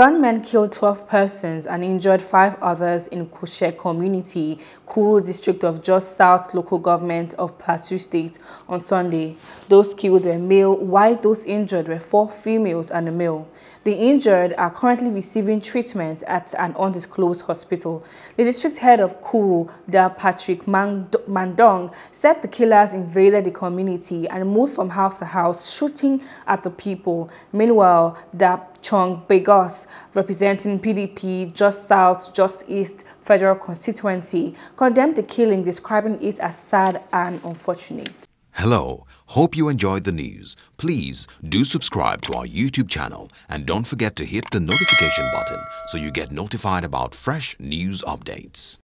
Gunmen killed 12 persons and injured five others in Kushe community, Kuru district of just south local government of Plateau state on Sunday. Those killed were male, while those injured were four females and a male. The injured are currently receiving treatment at an undisclosed hospital. The district head of Kuru, Da Patrick Mandong, said the killers invaded the community and moved from house to house, shooting at the people. Meanwhile, Da Chong Begos, representing PDP Just South, Just East federal constituency, condemned the killing, describing it as sad and unfortunate. Hello, hope you enjoyed the news. Please do subscribe to our YouTube channel and don't forget to hit the notification button so you get notified about fresh news updates.